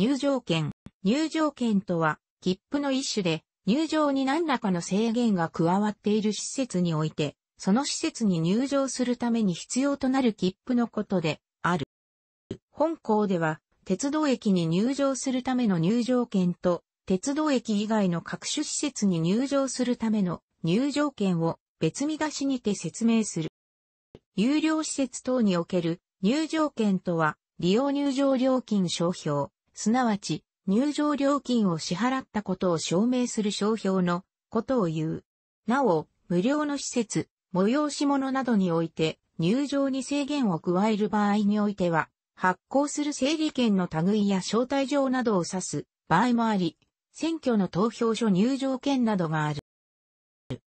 入場券。入場券とは、切符の一種で、入場に何らかの制限が加わっている施設において、その施設に入場するために必要となる切符のことである。本校では、鉄道駅に入場するための入場券と、鉄道駅以外の各種施設に入場するための入場券を別見出しにて説明する。有料施設等における入場券とは、利用入場料金商標、すなわち、入場料金を支払ったことを証明する商標のことを言う。なお、無料の施設、催し物などにおいて、入場に制限を加える場合においては、発行する整理券の類や招待状などを指す場合もあり、選挙の投票所入場券などがある。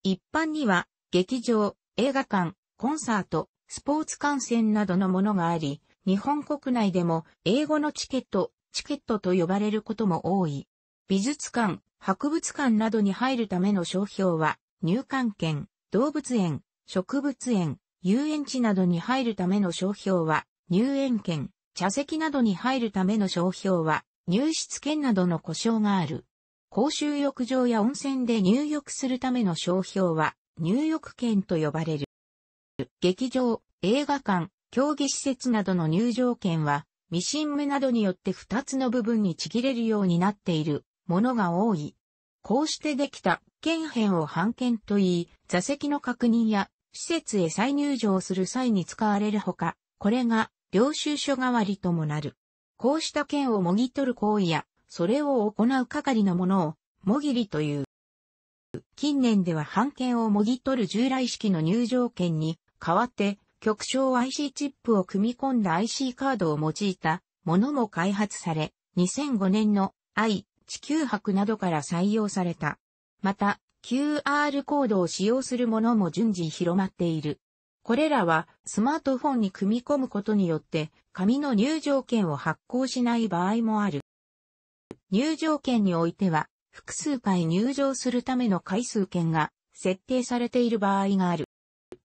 一般には、劇場、映画館、コンサート、スポーツ観戦などのものがあり、日本国内でも英語のチケット、チケットと呼ばれることも多い。美術館、博物館などに入るための商標は、入館券、動物園、植物園、遊園地などに入るための商標は、入園券、茶席などに入るための商標は、入室券などの故障がある。公衆浴場や温泉で入浴するための商標は、入浴券と呼ばれる。劇場、映画館、競技施設などの入場券は、ミシン目などによって2つの部分にちぎれるようになっているものが多い。こうしてできた剣片を半剣と言い、座席の確認や施設へ再入場する際に使われるほか、これが領収書代わりともなる。こうした剣をもぎ取る行為や、それを行う係のものを、もぎりという。近年では半剣をもぎ取る従来式の入場券に代わって、極小 IC チップを組み込んだ IC カードを用いたものも開発され、2005年の i 地球博などから採用された。また、QR コードを使用するものも順次広まっている。これらはスマートフォンに組み込むことによって紙の入場券を発行しない場合もある。入場券においては複数回入場するための回数券が設定されている場合がある。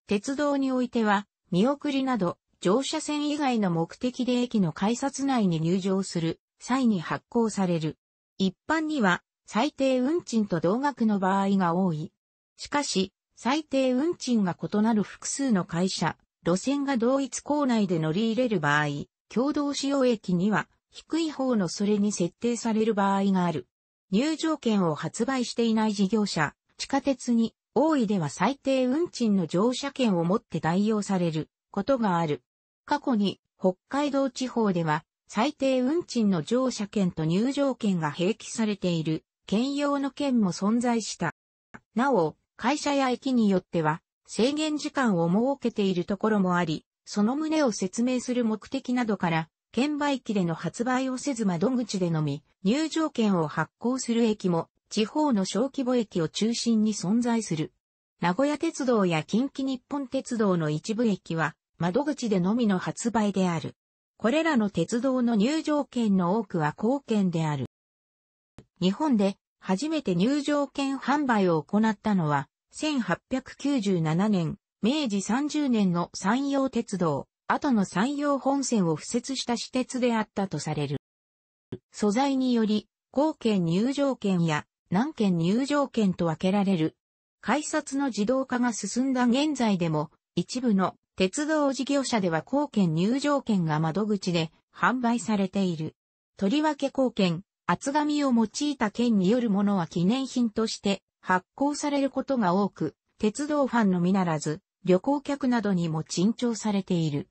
鉄道においては見送りなど、乗車線以外の目的で駅の改札内に入場する際に発行される。一般には最低運賃と同額の場合が多い。しかし、最低運賃が異なる複数の会社、路線が同一構内で乗り入れる場合、共同使用駅には低い方のそれに設定される場合がある。入場券を発売していない事業者、地下鉄に大井では最低運賃の乗車券を持って代用されることがある。過去に北海道地方では最低運賃の乗車券と入場券が併記されている兼用の券も存在した。なお、会社や駅によっては制限時間を設けているところもあり、その旨を説明する目的などから、券売機での発売をせず窓口でのみ、入場券を発行する駅も地方の小規模駅を中心に存在する。名古屋鉄道や近畿日本鉄道の一部駅は、窓口でのみの発売である。これらの鉄道の入場券の多くは貢献である。日本で初めて入場券販売を行ったのは、1897年、明治30年の山陽鉄道、後の山陽本線を付設した私鉄であったとされる。素材により、貢献入場券や何件入場券と分けられる。改札の自動化が進んだ現在でも、一部の鉄道事業者では貢献入場券が窓口で販売されている。とりわけ貢献、厚紙を用いた券によるものは記念品として発行されることが多く、鉄道ファンのみならず、旅行客などにも珍重されている。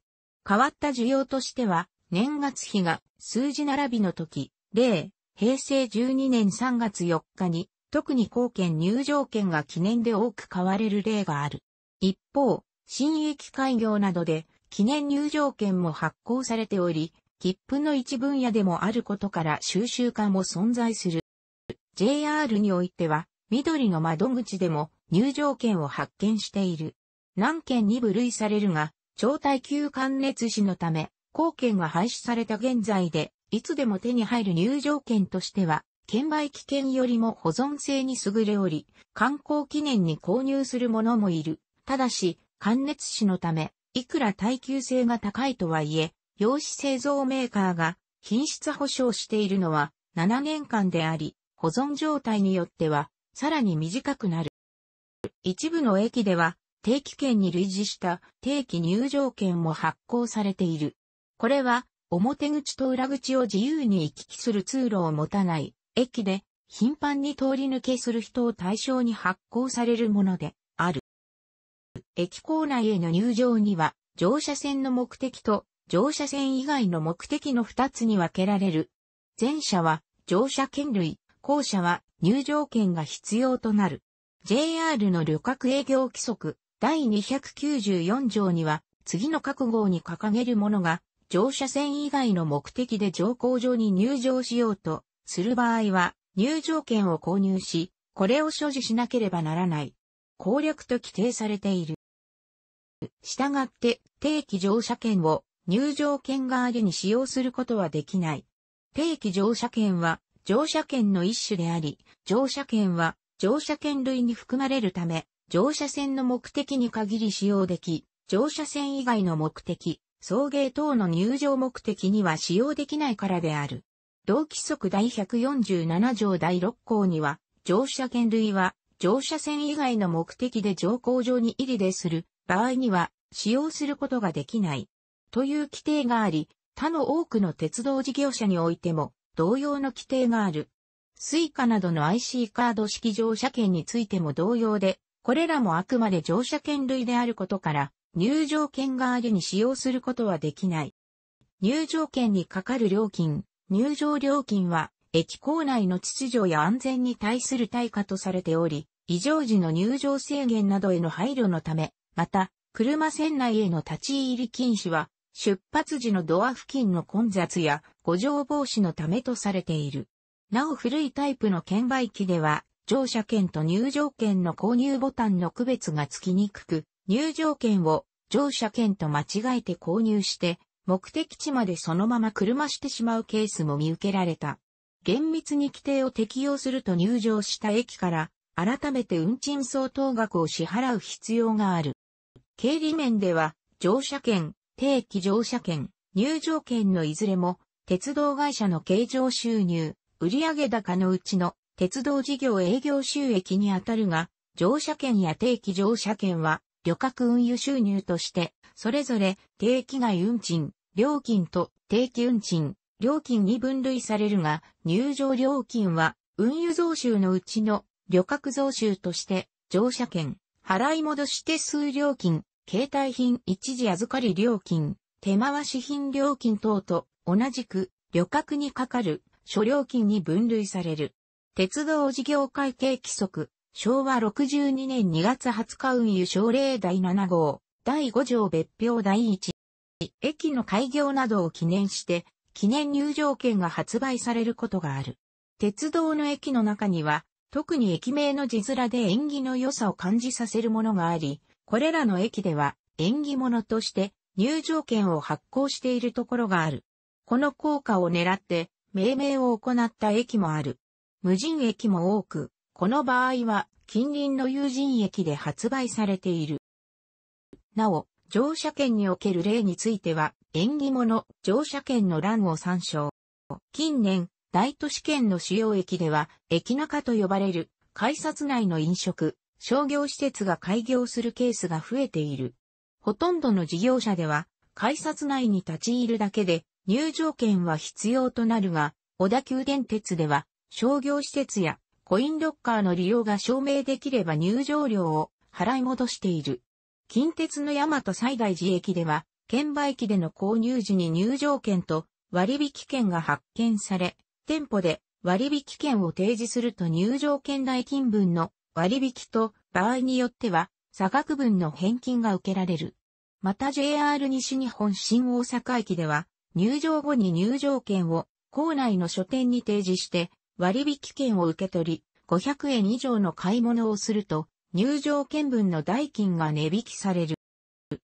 変わった需要としては、年月日が数字並びの時、例、平成12年3月4日に、特に貢献入場券が記念で多く買われる例がある。一方、新駅開業などで、記念入場券も発行されており、切符の一分野でもあることから収集家も存在する。JR においては、緑の窓口でも入場券を発見している。何件に部類されるが、超耐久関熱紙のため、貢献が廃止された現在で、いつでも手に入る入場券としては、券売機券よりも保存性に優れおり、観光記念に購入する者もいる。ただし、寒熱紙のため、いくら耐久性が高いとはいえ、用紙製造メーカーが品質保証しているのは7年間であり、保存状態によってはさらに短くなる。一部の駅では定期券に類似した定期入場券も発行されている。これは表口と裏口を自由に行き来する通路を持たない、駅で頻繁に通り抜けする人を対象に発行されるものである。駅構内への入場には乗車線の目的と乗車線以外の目的の2つに分けられる。前者は乗車券類、後者は入場券が必要となる。JR の旅客営業規則第294条には次の各号に掲げるものが乗車線以外の目的で乗降場に入場しようとする場合は入場券を購入し、これを所持しなければならない。攻略と規定されている。したがって定期乗車券を入場券代わりに使用することはできない。定期乗車券は乗車券の一種であり、乗車券は乗車券類に含まれるため、乗車線の目的に限り使用でき、乗車線以外の目的、送迎等の入場目的には使用できないからである。同規則第147条第6項には、乗車券類は、乗車線以外の目的で乗降場に入りでする場合には、使用することができない。という規定があり、他の多くの鉄道事業者においても、同様の規定がある。スイカなどの IC カード式乗車券についても同様で、これらもあくまで乗車券類であることから、入場券がわりに使用することはできない。入場券にかかる料金、入場料金は、駅構内の秩序や安全に対する対価とされており、異常時の入場制限などへの配慮のため、また、車線内への立ち入り禁止は、出発時のドア付近の混雑や誤乗防止のためとされている。なお古いタイプの券売機では、乗車券と入場券の購入ボタンの区別がつきにくく、入場券を乗車券と間違えて購入して、目的地までそのまま車してしまうケースも見受けられた。厳密に規定を適用すると入場した駅から改めて運賃相当額を支払う必要がある。経理面では乗車券、定期乗車券、入場券のいずれも鉄道会社の経常収入、売上高のうちの鉄道事業営業収益にあたるが、乗車券や定期乗車券は旅客運輸収入として、それぞれ定期外運賃、料金と定期運賃、料金に分類されるが、入場料金は運輸増収のうちの旅客増収として、乗車券、払い戻し手数料金、携帯品一時預かり料金、手回し品料金等と同じく旅客にかかる諸料金に分類される。鉄道事業会計規則昭和62年2月20日運輸省令第7号、第5条別表第1。駅の開業などを記念して、記念入場券が発売されることがある。鉄道の駅の中には、特に駅名の字面で縁起の良さを感じさせるものがあり、これらの駅では縁起物として入場券を発行しているところがある。この効果を狙って命名を行った駅もある。無人駅も多く、この場合は近隣の有人駅で発売されている。なお、乗車券における例については、縁起物、乗車券の欄を参照。近年、大都市圏の主要駅では、駅中と呼ばれる、改札内の飲食、商業施設が開業するケースが増えている。ほとんどの事業者では、改札内に立ち入るだけで、入場券は必要となるが、小田急電鉄では、商業施設やコインロッカーの利用が証明できれば入場料を払い戻している。近鉄の大和西大寺駅では、券売機での購入時に入場券と割引券が発券され、店舗で割引券を提示すると入場券代金分の割引と場合によっては差額分の返金が受けられる。また JR 西日本新大阪駅では入場後に入場券を校内の書店に提示して割引券を受け取り、500円以上の買い物をすると、入場券分の代金が値引きされる。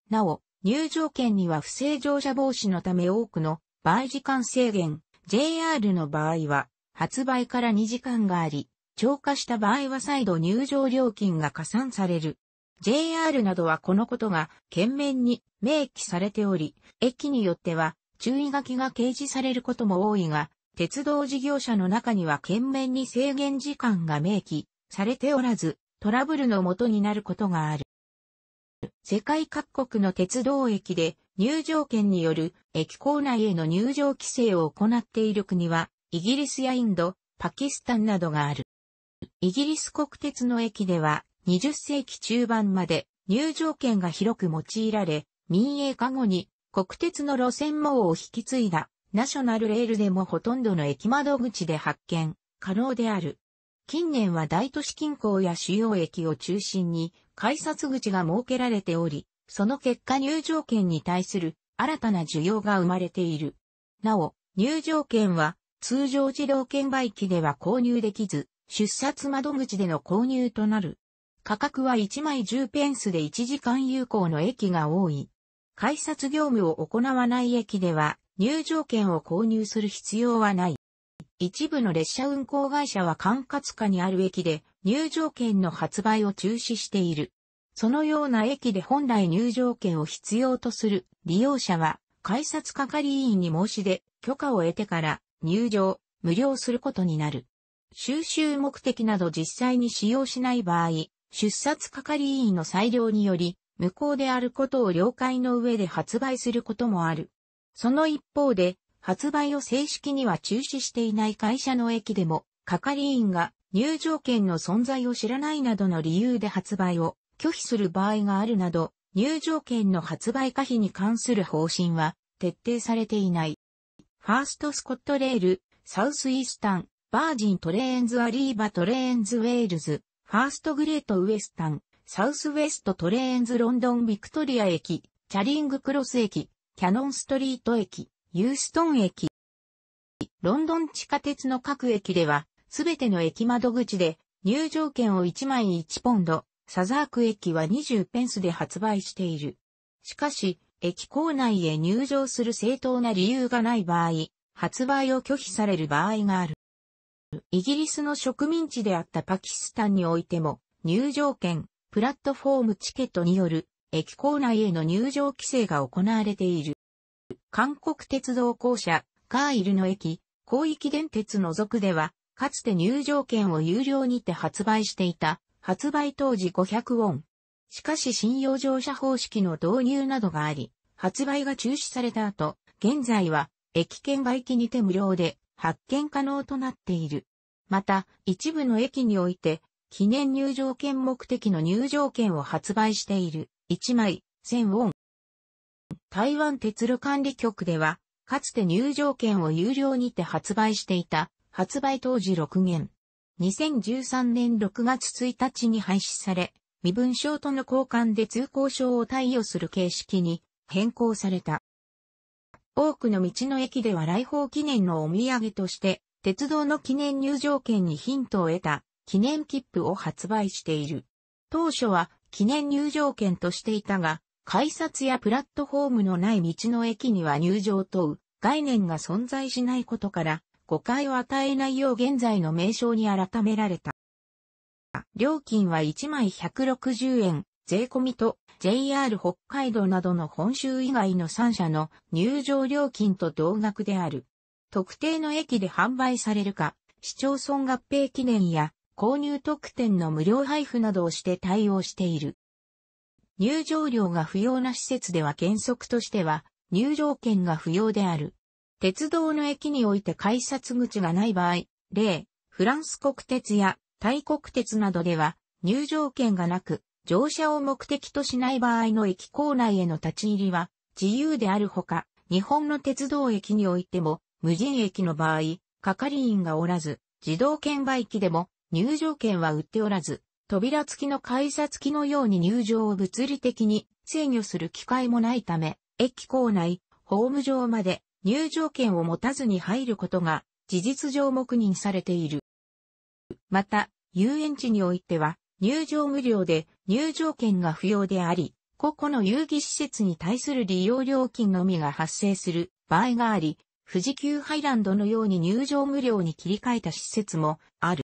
なお、入場券には不正乗車防止のため多くの倍時間制限、JR の場合は、発売から2時間があり、超過した場合は再度入場料金が加算される。JR などはこのことが懸命に明記されており、駅によっては注意書きが掲示されることも多いが、鉄道事業者の中には懸命に制限時間が明記されておらず、トラブルの元になることがある。世界各国の鉄道駅で入場券による駅構内への入場規制を行っている国は、イギリスやインド、パキスタンなどがある。イギリス国鉄の駅では、20世紀中盤まで入場券が広く用いられ、民営化後に国鉄の路線網を引き継いだナショナルレールでもほとんどの駅窓口で発見、可能である。近年は大都市近郊や主要駅を中心に改札口が設けられており、その結果入場券に対する新たな需要が生まれている。なお、入場券は通常自動券売機では購入できず、出札窓口での購入となる。価格は1枚10ペンスで1時間有効の駅が多い。改札業務を行わない駅では、入場券を購入する必要はない。一部の列車運行会社は管轄下にある駅で入場券の発売を中止している。そのような駅で本来入場券を必要とする利用者は改札係員に申し出、許可を得てから入場、無料することになる。収集目的など実際に使用しない場合、出札係員の裁量により、無効であることを了解の上で発売することもある。その一方で、発売を正式には中止していない会社の駅でも、係員が入場券の存在を知らないなどの理由で発売を拒否する場合があるなど、入場券の発売可否に関する方針は徹底されていない。ファーストスコットレール、サウスイースタン、バージントレーンズアリーバトレーンズウェールズ、ファーストグレートウエスタン、サウスウェストトレーンズロンドンビクトリア駅、チャリングクロス駅、キャノンストリート駅、ユーストン駅。ロンドン地下鉄の各駅では、すべての駅窓口で、入場券を1枚1ポンド、サザーク駅は20ペンスで発売している。しかし、駅構内へ入場する正当な理由がない場合、発売を拒否される場合がある。イギリスの植民地であったパキスタンにおいても、入場券、プラットフォームチケットによる駅構内への入場規制が行われている。韓国鉄道公社、カーイルの駅、広域電鉄の属では、かつて入場券を有料にて発売していた、発売当時500ウォン。しかし信用乗車方式の導入などがあり、発売が中止された後、現在は、駅券売機にて無料で発券可能となっている。また、一部の駅において、記念入場券目的の入場券を発売している。1枚、1000ウォン。台湾鉄路管理局では、かつて入場券を有料にて発売していた、発売当時6元。2013年6月1日に廃止され、身分証との交換で通行証を貸与する形式に変更された。多くの道の駅では来訪記念のお土産として、鉄道の記念入場券にヒントを得た記念切符を発売している。当初は記念入場券としていたが、改札やプラットフォームのない道の駅には入場等概念が存在しないことから、誤解を与えないよう現在の名称に改められた。料金は1枚160円、税込みと JR 北海道などの本州以外の3社の入場料金と同額である。特定の駅で販売されるか、市町村合併記念や購入特典の無料配布などをして対応している。入場料が不要な施設では原則としては入場券が不要である。鉄道の駅において改札口がない場合、例、フランス国鉄やタイ国鉄などでは入場券がなく乗車を目的としない場合の駅構内への立ち入りは自由であるほか、日本の鉄道駅においても無人駅の場合、係員がおらず、自動券売機でも入場券は売っておらず、扉付きの改札機のように入場を物理的に制御する機会もないため、駅構内、ホーム上まで入場券を持たずに入ることが事実上黙認されている。また、遊園地においては入場無料で入場券が不要であり、個々の遊戯施設に対する利用料金のみが発生する場合があり、富士急ハイランドのように入場無料に切り替えた施設もある。